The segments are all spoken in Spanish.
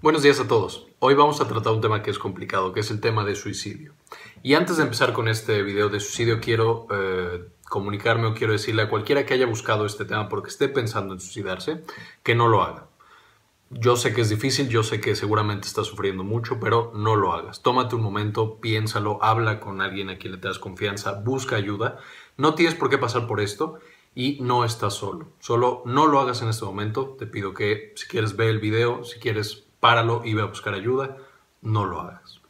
Buenos días a todos. Hoy vamos a tratar un tema que es complicado, que es el tema de suicidio. Y antes de empezar con este video de suicidio, quiero eh, comunicarme o quiero decirle a cualquiera que haya buscado este tema porque esté pensando en suicidarse, que no lo haga. Yo sé que es difícil, yo sé que seguramente estás sufriendo mucho, pero no lo hagas. Tómate un momento, piénsalo, habla con alguien a quien le das confianza, busca ayuda. No tienes por qué pasar por esto y no estás solo. Solo no lo hagas en este momento. Te pido que si quieres ve el video, si quieres páralo y ve a buscar ayuda, no lo hagas.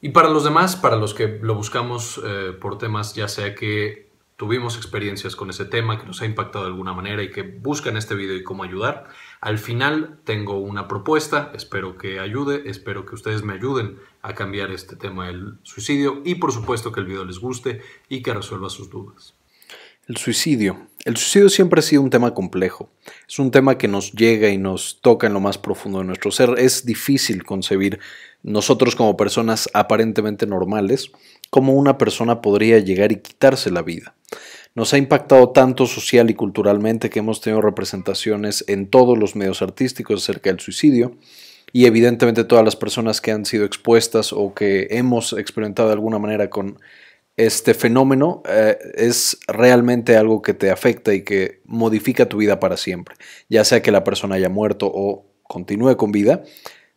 Y para los demás, para los que lo buscamos eh, por temas, ya sea que tuvimos experiencias con ese tema, que nos ha impactado de alguna manera y que buscan este video y cómo ayudar, al final tengo una propuesta, espero que ayude, espero que ustedes me ayuden a cambiar este tema del suicidio y por supuesto que el video les guste y que resuelva sus dudas. El suicidio el suicidio siempre ha sido un tema complejo. Es un tema que nos llega y nos toca en lo más profundo de nuestro ser. Es difícil concebir nosotros como personas aparentemente normales cómo una persona podría llegar y quitarse la vida. Nos ha impactado tanto social y culturalmente que hemos tenido representaciones en todos los medios artísticos acerca del suicidio y evidentemente todas las personas que han sido expuestas o que hemos experimentado de alguna manera con este fenómeno eh, es realmente algo que te afecta y que modifica tu vida para siempre. Ya sea que la persona haya muerto o continúe con vida,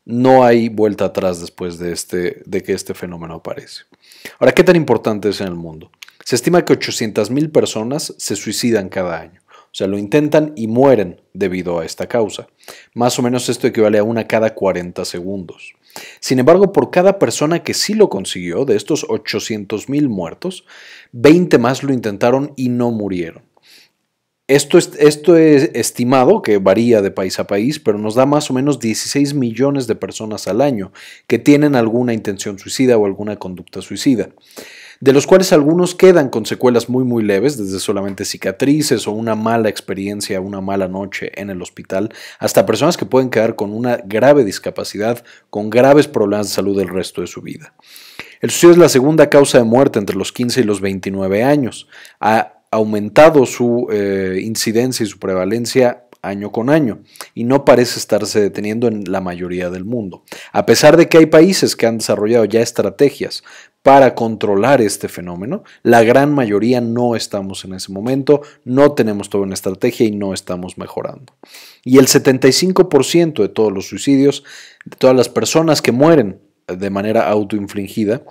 no hay vuelta atrás después de, este, de que este fenómeno aparece. Ahora, ¿qué tan importante es en el mundo? Se estima que 800.000 personas se suicidan cada año. O sea, lo intentan y mueren debido a esta causa. Más o menos esto equivale a una cada 40 segundos. Sin embargo, por cada persona que sí lo consiguió, de estos 800.000 muertos, 20 más lo intentaron y no murieron. Esto es, esto es, estimado, que varía de país a país, pero nos da más o menos 16 millones de personas al año que tienen alguna intención suicida o alguna conducta suicida de los cuales algunos quedan con secuelas muy muy leves, desde solamente cicatrices o una mala experiencia, una mala noche en el hospital, hasta personas que pueden quedar con una grave discapacidad, con graves problemas de salud el resto de su vida. El suicidio es la segunda causa de muerte entre los 15 y los 29 años. Ha aumentado su eh, incidencia y su prevalencia año con año y no parece estarse deteniendo en la mayoría del mundo, a pesar de que hay países que han desarrollado ya estrategias para controlar este fenómeno. La gran mayoría no estamos en ese momento, no tenemos toda una estrategia y no estamos mejorando. Y el 75% de todos los suicidios, de todas las personas que mueren de manera autoinfligida,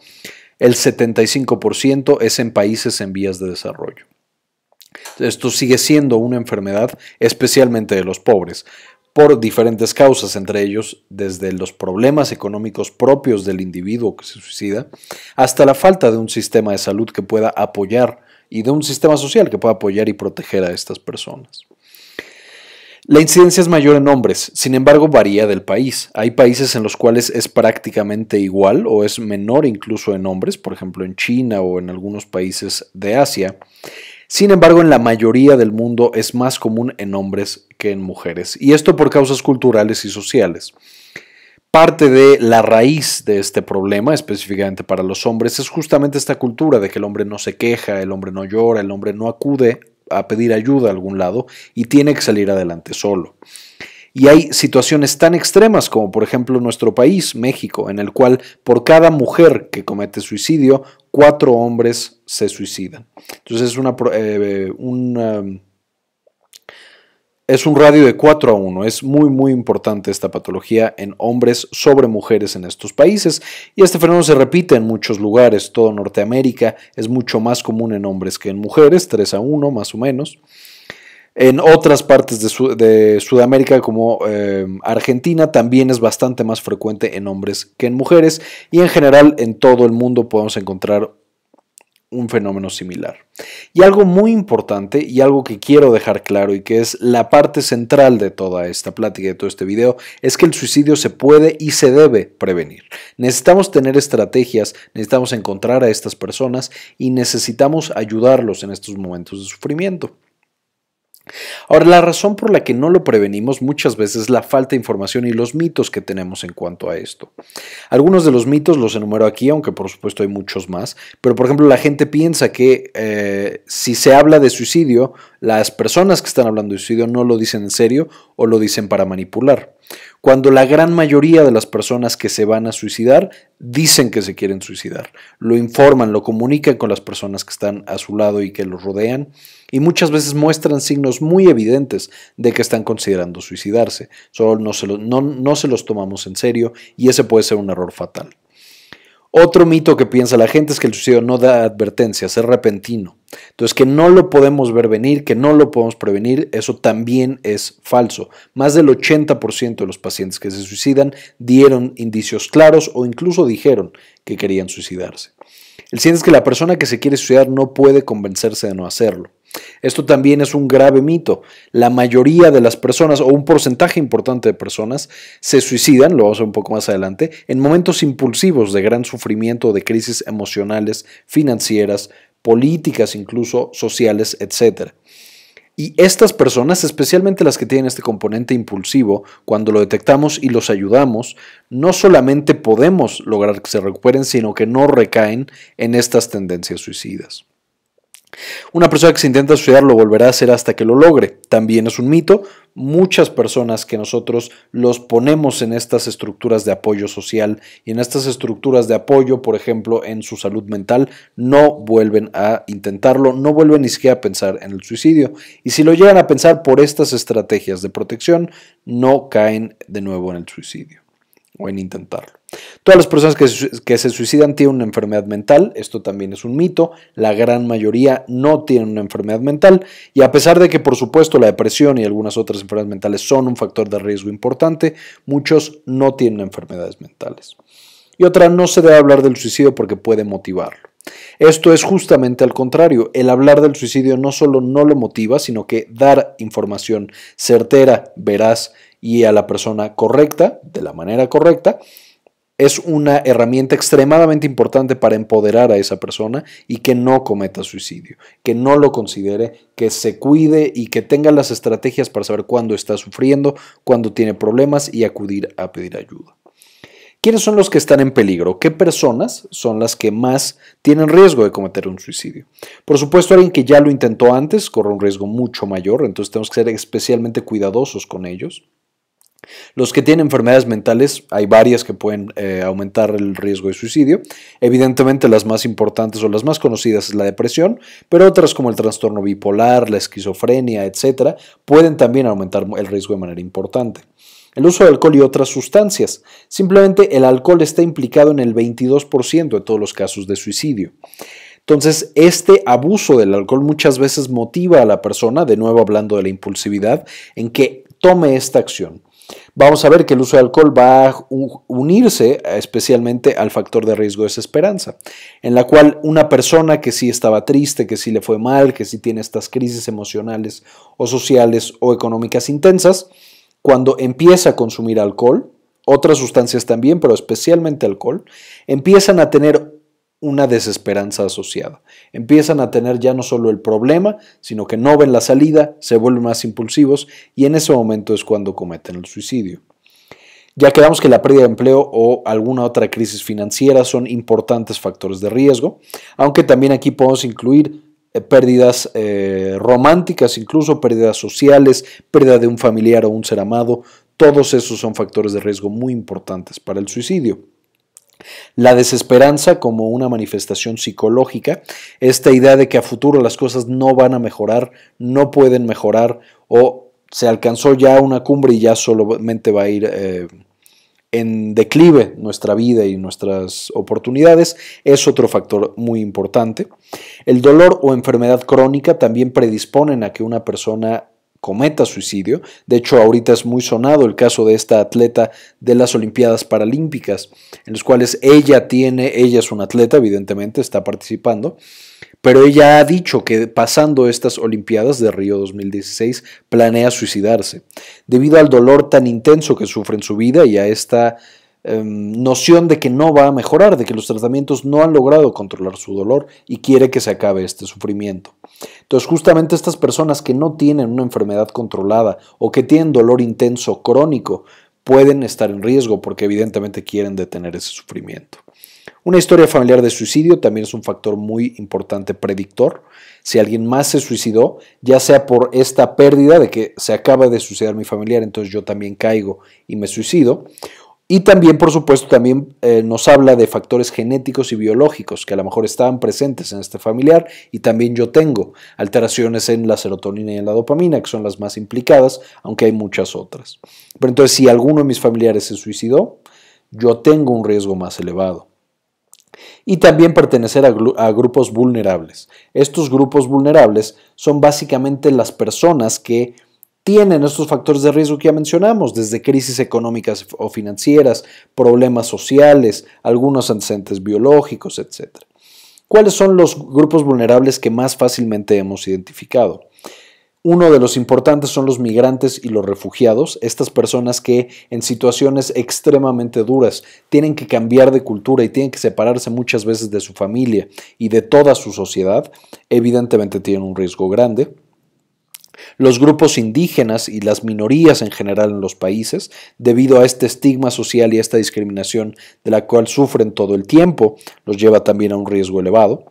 el 75% es en países en vías de desarrollo. Esto sigue siendo una enfermedad especialmente de los pobres por diferentes causas, entre ellos desde los problemas económicos propios del individuo que se suicida, hasta la falta de un sistema de salud que pueda apoyar y de un sistema social que pueda apoyar y proteger a estas personas. La incidencia es mayor en hombres, sin embargo varía del país. Hay países en los cuales es prácticamente igual o es menor incluso en hombres, por ejemplo en China o en algunos países de Asia. Sin embargo, en la mayoría del mundo es más común en hombres que en mujeres, y esto por causas culturales y sociales. Parte de la raíz de este problema, específicamente para los hombres, es justamente esta cultura de que el hombre no se queja, el hombre no llora, el hombre no acude a pedir ayuda a algún lado y tiene que salir adelante solo. Y hay situaciones tan extremas como por ejemplo nuestro país, México, en el cual por cada mujer que comete suicidio, cuatro hombres se suicidan. Entonces es una, eh, eh, una es un radio de 4 a 1. Es muy, muy importante esta patología en hombres sobre mujeres en estos países. Y este fenómeno se repite en muchos lugares. Todo Norteamérica es mucho más común en hombres que en mujeres, 3 a 1 más o menos. En otras partes de, Sudamérica, como eh, Argentina, también es bastante más frecuente en hombres que en mujeres. Y en general, en todo el mundo podemos encontrar un fenómeno similar. Y algo muy importante y algo que quiero dejar claro y que es la parte central de toda esta plática, y de todo este video, es que el suicidio se puede y se debe prevenir. Necesitamos tener estrategias, necesitamos encontrar a estas personas y necesitamos ayudarlos en estos momentos de sufrimiento. Ahora, la razón por la que no lo prevenimos muchas veces es la falta de información y los mitos que tenemos en cuanto a esto. Algunos de los mitos los enumero aquí, aunque por supuesto hay muchos más, pero por ejemplo la gente piensa que eh, si se habla de suicidio las personas que están hablando de suicidio no lo dicen en serio o lo dicen para manipular. Cuando la gran mayoría de las personas que se van a suicidar dicen que se quieren suicidar, lo informan, lo comunican con las personas que están a su lado y que los rodean y muchas veces muestran signos muy evidentes de que están considerando suicidarse. Solo no se, no se los tomamos en serio y ese puede ser un error fatal. Otro mito que piensa la gente es que el suicidio no da advertencia, es repentino. Entonces, que no lo podemos ver venir, que no lo podemos prevenir, eso también es falso. Más del 80% de los pacientes que se suicidan dieron indicios claros o incluso dijeron que querían suicidarse. El siguiente es que la persona que se quiere suicidar no puede convencerse de no hacerlo. Esto también es un grave mito. La mayoría de las personas, o un porcentaje importante de personas, se suicidan, lo vamos a ver un poco más adelante, en momentos impulsivos de gran sufrimiento, de crisis emocionales, financieras, políticas incluso, sociales, etc. Y estas personas, especialmente las que tienen este componente impulsivo, cuando lo detectamos y los ayudamos, no solamente podemos lograr que se recuperen, sino que no recaen en estas tendencias suicidas. Una persona que se intenta suicidar lo volverá a hacer hasta que lo logre. También es un mito. Muchas personas que nosotros los ponemos en estas estructuras de apoyo social y en estas estructuras de apoyo, por ejemplo, en su salud mental, no vuelven a intentarlo, no vuelven ni siquiera a pensar en el suicidio. Y si lo llegan a pensar por estas estrategias de protección, no caen de nuevo en el suicidio o en intentarlo. Todas las personas que se, suicidan tienen una enfermedad mental, esto también es un mito, la gran mayoría no tienen una enfermedad mental y a pesar de que por supuesto la depresión y algunas otras enfermedades mentales son un factor de riesgo importante, muchos no tienen enfermedades mentales. Y otra, no se debe hablar del suicidio porque puede motivarlo. Esto es justamente al contrario, el hablar del suicidio no solo no lo motiva, sino que dar información certera, veraz y a la persona correcta, de la manera correcta, es una herramienta extremadamente importante para empoderar a esa persona y que no cometa suicidio, que no lo considere, que se cuide y que tenga las estrategias para saber cuándo está sufriendo, cuándo tiene problemas y acudir a pedir ayuda. ¿Quiénes son los que están en peligro? ¿Qué personas son las que más tienen riesgo de cometer un suicidio? Por supuesto, alguien que ya lo intentó antes corre un riesgo mucho mayor, entonces tenemos que ser especialmente cuidadosos con ellos. Los que tienen enfermedades mentales, hay varias que pueden eh, aumentar el riesgo de suicidio. Evidentemente las más importantes o las más conocidas es la depresión, pero otras como el trastorno bipolar, la esquizofrenia, etcétera, pueden también aumentar el riesgo de manera importante el uso de alcohol y otras sustancias. Simplemente el alcohol está implicado en el 22% de todos los casos de suicidio. Entonces, este abuso del alcohol muchas veces motiva a la persona, de nuevo hablando de la impulsividad, en que tome esta acción. Vamos a ver que el uso de alcohol va a unirse especialmente al factor de riesgo de desesperanza, en la cual una persona que sí estaba triste, que sí le fue mal, que sí tiene estas crisis emocionales o sociales o económicas intensas, cuando empieza a consumir alcohol, otras sustancias también, pero especialmente alcohol, empiezan a tener una desesperanza asociada. Empiezan a tener ya no solo el problema, sino que no ven la salida, se vuelven más impulsivos y en ese momento es cuando cometen el suicidio. Ya quedamos que la pérdida de empleo o alguna otra crisis financiera son importantes factores de riesgo, aunque también aquí podemos incluir eh, pérdidas eh, románticas, incluso pérdidas sociales, pérdida de un familiar o un ser amado, todos esos son factores de riesgo muy importantes para el suicidio. La desesperanza como una manifestación psicológica, esta idea de que a futuro las cosas no van a mejorar, no pueden mejorar o se alcanzó ya una cumbre y ya solamente va a ir eh, en declive nuestra vida y nuestras oportunidades, es otro factor muy importante. El dolor o enfermedad crónica también predisponen a que una persona cometa suicidio. De hecho, ahorita es muy sonado el caso de esta atleta de las Olimpiadas Paralímpicas, en los cuales ella tiene, ella es una atleta, evidentemente, está participando, pero ella ha dicho que pasando estas Olimpiadas de Río 2016 planea suicidarse. Debido al dolor tan intenso que sufre en su vida y a esta Em, noción de que no va a mejorar, de que los tratamientos no han logrado controlar su dolor y quiere que se acabe este sufrimiento. Entonces, justamente estas personas que no tienen una enfermedad controlada o que tienen dolor intenso crónico pueden estar en riesgo porque evidentemente quieren detener ese sufrimiento. Una historia familiar de suicidio también es un factor muy importante predictor. Si alguien más se suicidó, ya sea por esta pérdida de que se acaba de suicidar mi familiar, entonces yo también caigo y me suicido, y también, por supuesto, también eh, nos habla de factores genéticos y biológicos que a lo mejor estaban presentes en este familiar y también yo tengo alteraciones en la serotonina y en la dopamina, que son las más implicadas, aunque hay muchas otras. Pero entonces, si alguno de mis familiares se suicidó, yo tengo un riesgo más elevado. Y también pertenecer a grupos vulnerables. Estos grupos vulnerables son básicamente las personas que tienen estos factores de riesgo que ya mencionamos, desde crisis económicas o financieras, problemas sociales, algunos antecedentes biológicos, etc. ¿Cuáles son los grupos vulnerables que más fácilmente hemos identificado? Uno de los importantes son los migrantes y los refugiados, estas personas que en situaciones extremadamente duras tienen que cambiar de cultura y tienen que separarse muchas veces de su familia y de toda su sociedad, evidentemente tienen un riesgo grande los grupos indígenas y las minorías en general en los países, debido a este estigma social y a esta discriminación de la cual sufren todo el tiempo, los lleva también a un riesgo elevado.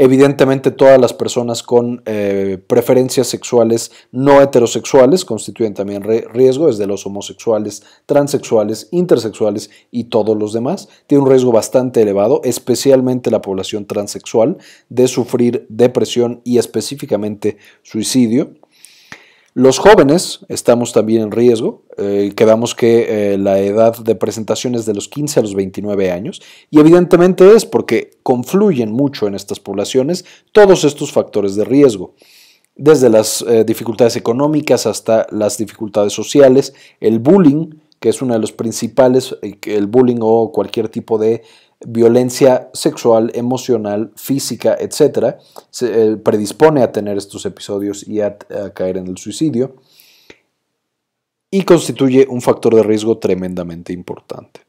Evidentemente todas las personas con eh, preferencias sexuales no heterosexuales constituyen también riesgo, desde los homosexuales, transexuales, intersexuales y todos los demás. Tiene un riesgo bastante elevado, especialmente la población transexual, de sufrir depresión y específicamente suicidio. Los jóvenes estamos también en riesgo. Eh, quedamos que eh, la edad de presentación es de los 15 a los 29 años y evidentemente es porque confluyen mucho en estas poblaciones todos estos factores de riesgo desde las eh, dificultades económicas hasta las dificultades sociales, el bullying, que es uno de los principales, eh, el bullying o cualquier tipo de violencia sexual, emocional, física, etcétera, eh, predispone a tener estos episodios y a, a caer en el suicidio y constituye un factor de riesgo tremendamente importante.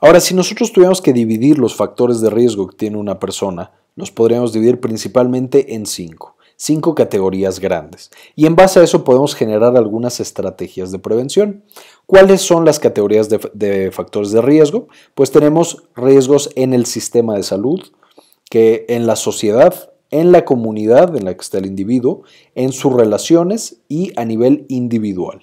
Ahora, si nosotros tuviéramos que dividir los factores de riesgo que tiene una persona, los podríamos dividir principalmente en cinco cinco categorías grandes y en base a eso podemos generar algunas estrategias de prevención. ¿Cuáles son las categorías de, factores de riesgo? Pues tenemos riesgos en el sistema de salud, que en la sociedad, en la comunidad en la que está el individuo, en sus relaciones y a nivel individual.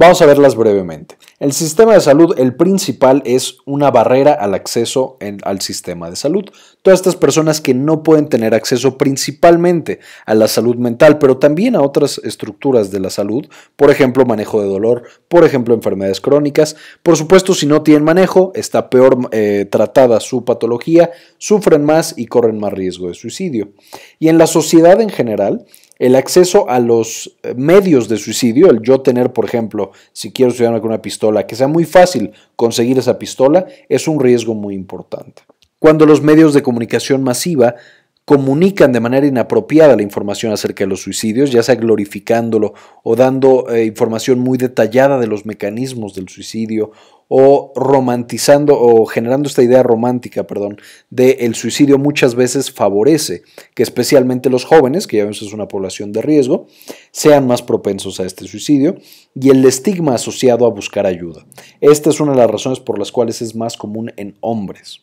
Vamos a verlas brevemente. El sistema de salud, el principal, es una barrera al acceso al sistema de salud. Todas estas personas que no pueden tener acceso principalmente a la salud mental, pero también a otras estructuras de la salud, por ejemplo, manejo de dolor, por ejemplo, enfermedades crónicas. Por supuesto, si no tienen manejo, está peor eh, tratada su patología, sufren más y corren más riesgo de suicidio. Y en la sociedad en general, el acceso a los eh, medios de suicidio, el yo tener, por ejemplo, si quiero suicidarme con una pistola, que sea muy fácil conseguir esa pistola, es un riesgo muy importante. Cuando los medios de comunicación masiva comunican de manera inapropiada la información acerca de los suicidios, ya sea glorificándolo o dando eh, información muy detallada de los mecanismos del suicidio o romantizando o generando esta idea romántica, perdón, del el suicidio muchas veces favorece que especialmente los jóvenes, que ya vemos es una población de riesgo, sean más propensos a este suicidio y el estigma asociado a buscar ayuda. Esta es una de las razones por las cuales es más común en hombres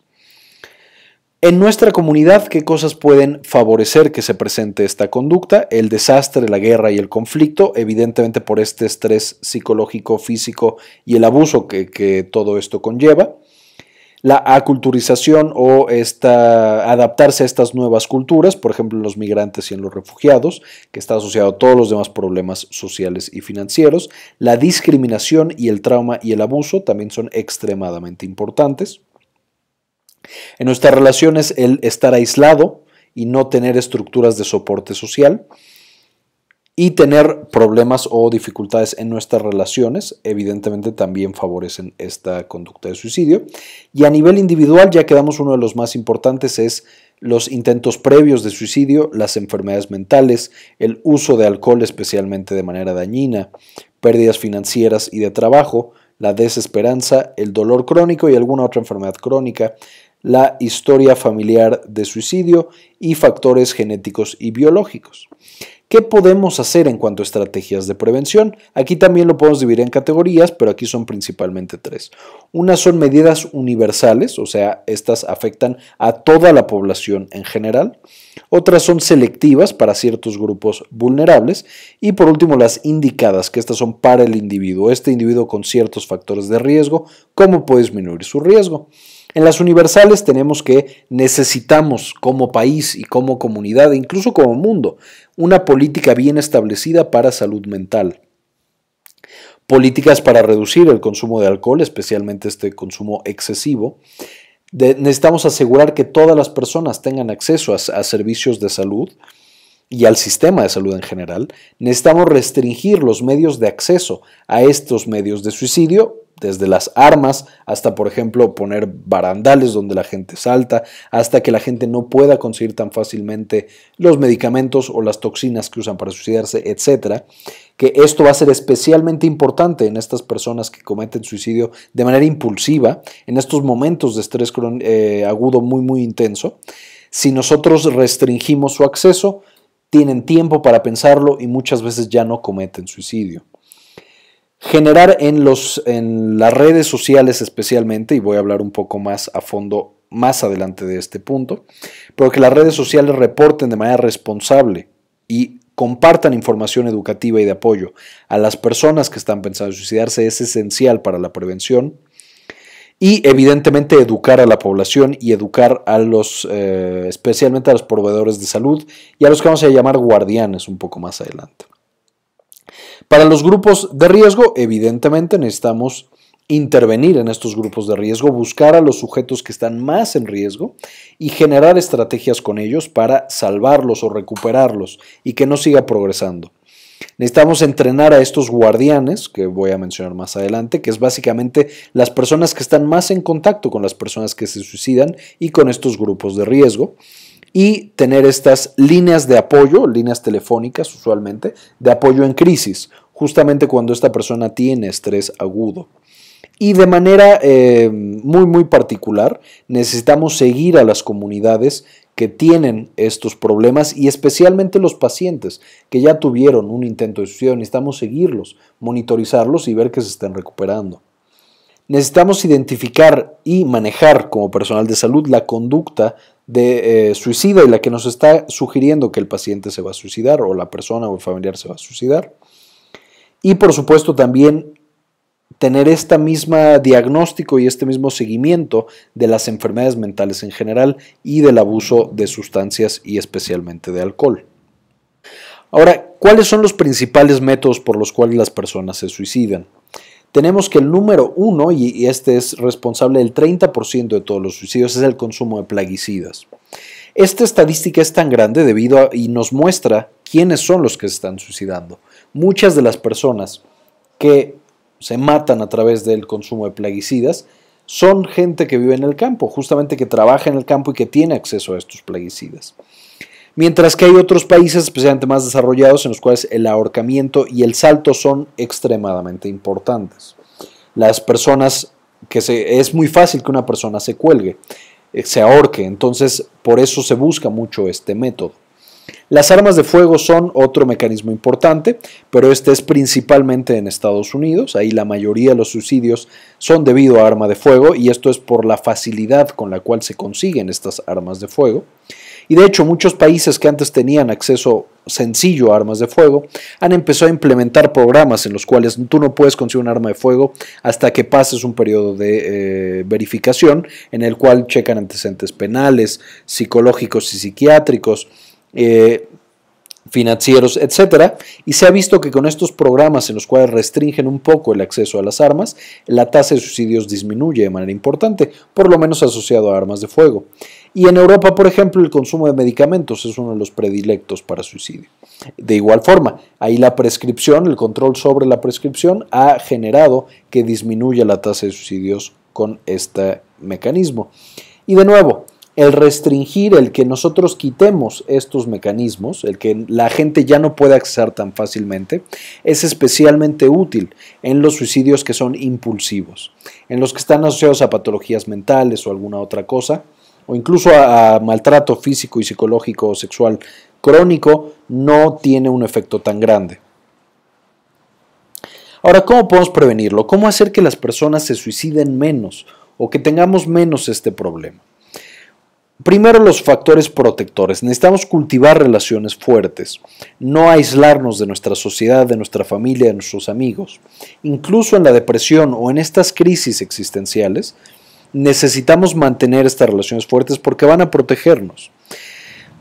en nuestra comunidad qué cosas pueden favorecer que se presente esta conducta, el desastre, la guerra y el conflicto, evidentemente por este estrés psicológico, físico y el abuso que, todo esto conlleva, la aculturización o adaptarse a estas nuevas culturas, por ejemplo en los migrantes y en los refugiados, que está asociado a todos los demás problemas sociales y financieros, la discriminación y el trauma y el abuso también son extremadamente importantes en nuestras relaciones, el estar aislado y no tener estructuras de soporte social y tener problemas o dificultades en nuestras relaciones, evidentemente también favorecen esta conducta de suicidio. Y a nivel individual, ya quedamos uno de los más importantes, es los intentos previos de suicidio, las enfermedades mentales, el uso de alcohol especialmente de manera dañina, pérdidas financieras y de trabajo, la desesperanza, el dolor crónico y alguna otra enfermedad crónica, la historia familiar de suicidio y factores genéticos y biológicos. ¿Qué podemos hacer en cuanto a estrategias de prevención? Aquí también lo podemos dividir en categorías, pero aquí son principalmente tres. Unas son medidas universales, o sea, estas afectan a toda la población en general. Otras son selectivas para ciertos grupos vulnerables. Y por último, las indicadas, que estas son para el individuo, este individuo con ciertos factores de riesgo, cómo puede disminuir su riesgo. En las universales tenemos que necesitamos como país y como comunidad, e incluso como mundo, una política bien establecida para salud mental. Políticas para reducir el consumo de alcohol, especialmente este consumo excesivo. necesitamos asegurar que todas las personas tengan acceso a, a servicios de salud y al sistema de salud en general, necesitamos restringir los medios de acceso a estos medios de suicidio desde las armas hasta, por ejemplo, poner barandales donde la gente salta, hasta que la gente no pueda conseguir tan fácilmente los medicamentos o las toxinas que usan para suicidarse, etcétera, que esto va a ser especialmente importante en estas personas que cometen suicidio de manera impulsiva, en estos momentos de estrés eh, agudo muy, muy intenso. Si nosotros restringimos su acceso, tienen tiempo para pensarlo y muchas veces ya no cometen suicidio generar en, los, en las redes sociales especialmente, y voy a hablar un poco más a fondo más adelante de este punto, pero que las redes sociales reporten de manera responsable y compartan información educativa y de apoyo a las personas que están pensando en suicidarse es esencial para la prevención y evidentemente educar a la población y educar a los, eh, especialmente a los proveedores de salud y a los que vamos a llamar guardianes un poco más adelante. Para los grupos de riesgo, evidentemente necesitamos intervenir en estos grupos de riesgo, buscar a los sujetos que están más en riesgo y generar estrategias con ellos para salvarlos o recuperarlos y que no siga progresando. Necesitamos entrenar a estos guardianes, que voy a mencionar más adelante, que es básicamente las personas que están más en contacto con las personas que se suicidan y con estos grupos de riesgo y tener estas líneas de apoyo, líneas telefónicas usualmente, de apoyo en crisis, justamente cuando esta persona tiene estrés agudo. Y de manera eh, muy, muy particular, necesitamos seguir a las comunidades que tienen estos problemas y especialmente los pacientes que ya tuvieron un intento de suicidio. Necesitamos seguirlos, monitorizarlos y ver que se estén recuperando. Necesitamos identificar y manejar como personal de salud la conducta de eh, suicida y la que nos está sugiriendo que el paciente se va a suicidar o la persona o el familiar se va a suicidar. Y por supuesto también tener esta misma diagnóstico y este mismo seguimiento de las enfermedades mentales en general y del abuso de sustancias y especialmente de alcohol. Ahora, ¿cuáles son los principales métodos por los cuales las personas se suicidan? tenemos que el número uno, y este es responsable del 30% de todos los suicidios, es el consumo de plaguicidas. Esta estadística es tan grande debido y nos muestra quiénes son los que se están suicidando. Muchas de las personas que se matan a través del consumo de plaguicidas son gente que vive en el campo, justamente que trabaja en el campo y que tiene acceso a estos plaguicidas mientras que hay otros países, especialmente pues, más desarrollados, en los cuales el ahorcamiento y el salto son extremadamente importantes. Las personas que es muy fácil que una persona se cuelgue, eh, se ahorque, entonces por eso se busca mucho este método. Las armas de fuego son otro mecanismo importante, pero este es principalmente en Estados Unidos. Ahí la mayoría de los suicidios son debido a arma de fuego y esto es por la facilidad con la cual se consiguen estas armas de fuego. Y de hecho, muchos países que antes tenían acceso sencillo a armas de fuego han empezado a implementar programas en los cuales tú no puedes conseguir un arma de fuego hasta que pases un periodo de eh, verificación en el cual checan antecedentes penales, psicológicos y psiquiátricos. Eh, financieros, etcétera, y se ha visto que con estos programas en los cuales restringen un poco el acceso a las armas, la tasa de suicidios disminuye de manera importante, por lo menos asociado a armas de fuego. Y en Europa, por ejemplo, el consumo de medicamentos es uno de los predilectos para suicidio. De igual forma, ahí la prescripción, el control sobre la prescripción ha generado que disminuya la tasa de suicidios con este mecanismo. Y de nuevo, el restringir, el que nosotros quitemos estos mecanismos, el que la gente ya no puede acceder tan fácilmente, es especialmente útil en los suicidios que son impulsivos, en los que están asociados a patologías mentales o alguna otra cosa, o incluso a maltrato físico y psicológico o sexual crónico, no tiene un efecto tan grande. Ahora, ¿cómo podemos prevenirlo? ¿Cómo hacer que las personas se suiciden menos o que tengamos menos este problema? Primero los factores protectores. Necesitamos cultivar relaciones fuertes, no aislarnos de nuestra sociedad, de nuestra familia, de nuestros amigos. Incluso en la depresión o en estas crisis existenciales, necesitamos mantener estas relaciones fuertes porque van a protegernos.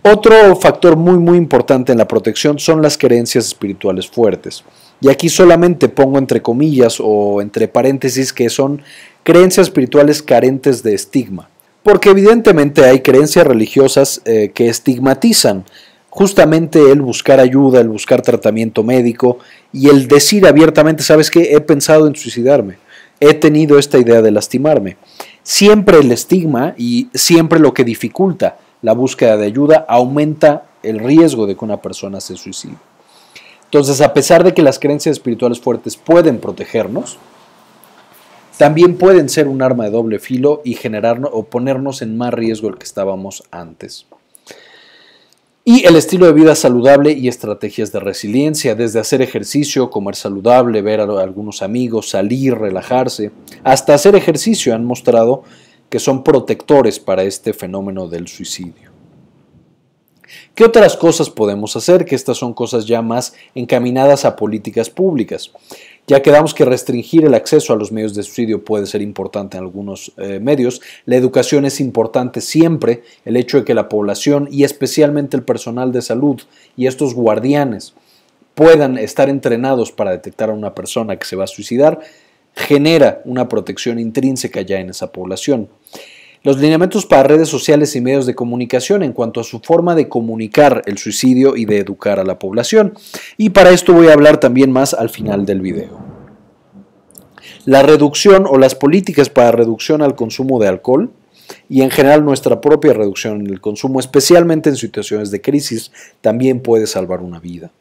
Otro factor muy muy importante en la protección son las creencias espirituales fuertes. Y aquí solamente pongo entre comillas o entre paréntesis que son creencias espirituales carentes de estigma porque evidentemente hay creencias religiosas eh, que estigmatizan justamente el buscar ayuda, el buscar tratamiento médico y el decir abiertamente, ¿sabes qué? He pensado en suicidarme, he tenido esta idea de lastimarme. Siempre el estigma y siempre lo que dificulta la búsqueda de ayuda aumenta el riesgo de que una persona se suicide. Entonces, a pesar de que las creencias espirituales fuertes pueden protegernos, también pueden ser un arma de doble filo y generar o ponernos en más riesgo el que estábamos antes. Y el estilo de vida saludable y estrategias de resiliencia, desde hacer ejercicio, comer saludable, ver a algunos amigos, salir, relajarse, hasta hacer ejercicio han mostrado que son protectores para este fenómeno del suicidio. ¿Qué otras cosas podemos hacer? Que estas son cosas ya más encaminadas a políticas públicas. Ya quedamos que restringir el acceso a los medios de suicidio puede ser importante en algunos eh, medios. La educación es importante siempre. El hecho de que la población y especialmente el personal de salud y estos guardianes puedan estar entrenados para detectar a una persona que se va a suicidar genera una protección intrínseca ya en esa población. Los lineamientos para redes sociales y medios de comunicación en cuanto a su forma de comunicar el suicidio y de educar a la población. Y para esto voy a hablar también más al final del video. La reducción o las políticas para reducción al consumo de alcohol y en general nuestra propia reducción en el consumo, especialmente en situaciones de crisis, también puede salvar una vida.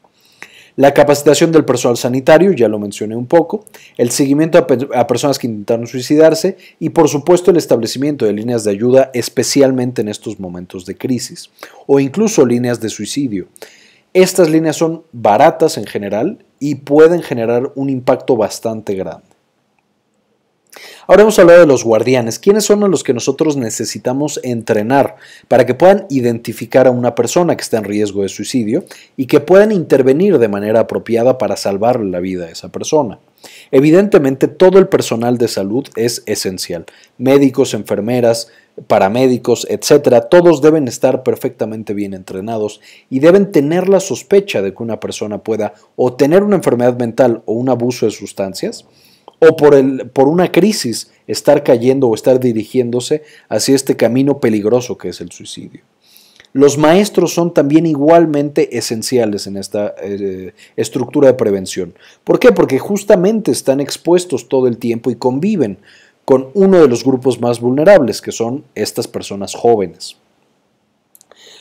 La capacitación del personal sanitario, ya lo mencioné un poco, el seguimiento a, personas que intentaron suicidarse y por supuesto el establecimiento de líneas de ayuda especialmente en estos momentos de crisis o incluso líneas de suicidio. Estas líneas son baratas en general y pueden generar un impacto bastante grande. Ahora hemos hablado de los guardianes. ¿Quiénes son los que nosotros necesitamos entrenar para que puedan identificar a una persona que está en riesgo de suicidio y que puedan intervenir de manera apropiada para salvar la vida de esa persona? Evidentemente, todo el personal de salud es esencial. Médicos, enfermeras, paramédicos, etcétera, todos deben estar perfectamente bien entrenados y deben tener la sospecha de que una persona pueda o tener una enfermedad mental o un abuso de sustancias o por, por una crisis estar cayendo o estar dirigiéndose hacia este camino peligroso que es el suicidio. Los maestros son también igualmente esenciales en esta eh, estructura de prevención. ¿Por qué? Porque justamente están expuestos todo el tiempo y conviven con uno de los grupos más vulnerables, que son estas personas jóvenes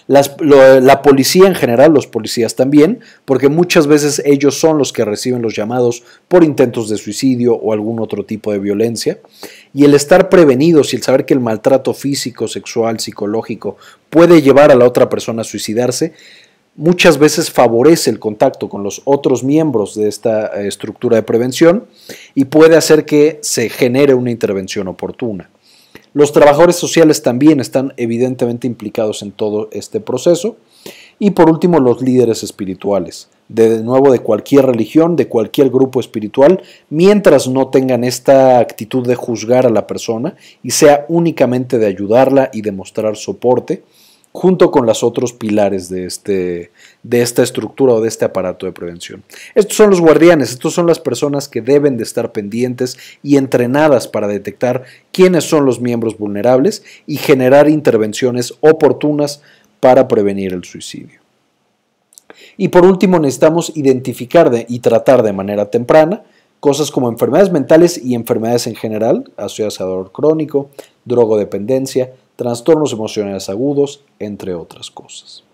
la policía en general, los policías también, porque muchas veces ellos son los que reciben los llamados por intentos de suicidio o algún otro tipo de violencia. Y el estar prevenidos y el saber que el maltrato físico, sexual, psicológico puede llevar a la otra persona a suicidarse, muchas veces favorece el contacto con los otros miembros de esta eh, estructura de prevención y puede hacer que se genere una intervención oportuna. Los trabajadores sociales también están evidentemente implicados en todo este proceso. Y por último, los líderes espirituales, de nuevo de cualquier religión, de cualquier grupo espiritual, mientras no tengan esta actitud de juzgar a la persona y sea únicamente de ayudarla y de mostrar soporte, junto con los otros pilares este, de, esta estructura o de este aparato de prevención. Estos son los guardianes, estos son las personas que deben de estar pendientes y entrenadas para detectar quiénes son los miembros vulnerables y generar intervenciones oportunas para prevenir el suicidio. Y por último, necesitamos identificar y tratar de manera temprana cosas como enfermedades mentales y enfermedades en general, asociadas a dolor crónico, drogodependencia, trastornos emocionales agudos, entre otras cosas.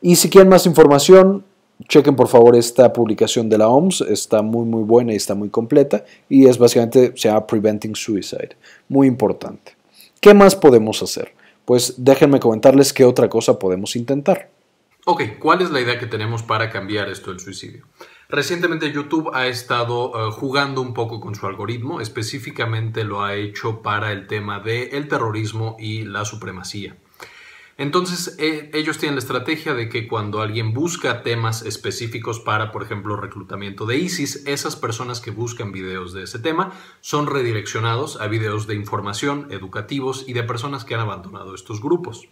Y si quieren más información, chequen por favor esta publicación de la OMS, está muy muy buena y está muy completa y es básicamente, se llama Preventing Suicide, muy importante. ¿Qué más podemos hacer? Pues déjenme comentarles qué otra cosa podemos intentar. Ok, ¿cuál es la idea que tenemos para cambiar esto del suicidio? Recientemente YouTube ha estado eh, jugando un poco con su algoritmo, específicamente lo ha hecho para el tema del el terrorismo y la supremacía. Entonces, eh, ellos tienen la estrategia de que cuando alguien busca temas específicos para, por ejemplo, reclutamiento de ISIS, esas personas que buscan videos de ese tema son redireccionados a videos de información, educativos y de personas que han abandonado estos grupos.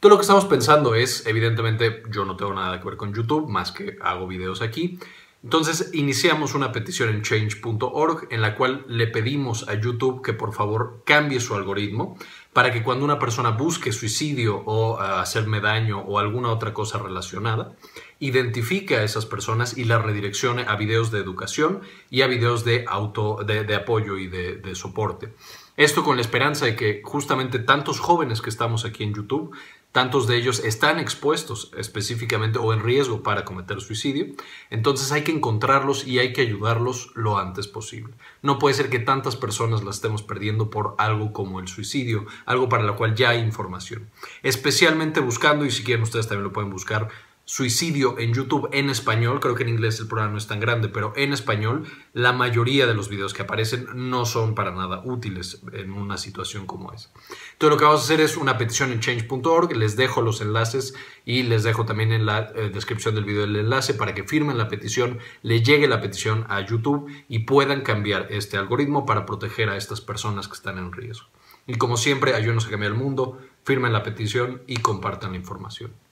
Todo lo que estamos pensando es, evidentemente, yo no tengo nada que ver con YouTube, más que hago videos aquí. Entonces iniciamos una petición en change.org en la cual le pedimos a YouTube que por favor cambie su algoritmo para que cuando una persona busque suicidio o eh, hacerme daño o alguna otra cosa relacionada, identifique a esas personas y las redireccione a videos de educación y a videos de, auto, de, apoyo y de soporte. Esto con la esperanza de que justamente tantos jóvenes que estamos aquí en YouTube, tantos de ellos están expuestos específicamente o en riesgo para cometer suicidio, entonces hay que encontrarlos y hay que ayudarlos lo antes posible. No puede ser que tantas personas las estemos perdiendo por algo como el suicidio, algo para lo cual ya hay información. Especialmente buscando, y si quieren ustedes también lo pueden buscar, suicidio en YouTube en español, creo que en inglés el programa no es tan grande, pero en español la mayoría de los videos que aparecen no son para nada útiles en una situación como esa. Todo lo que vamos a hacer es una petición en change.org, les dejo los enlaces y les dejo también en la eh, descripción del video el enlace para que firmen la petición, le llegue la petición a YouTube y puedan cambiar este algoritmo para proteger a estas personas que están en riesgo. Y como siempre, ayúdenos a cambiar el mundo, firmen la petición y compartan la información.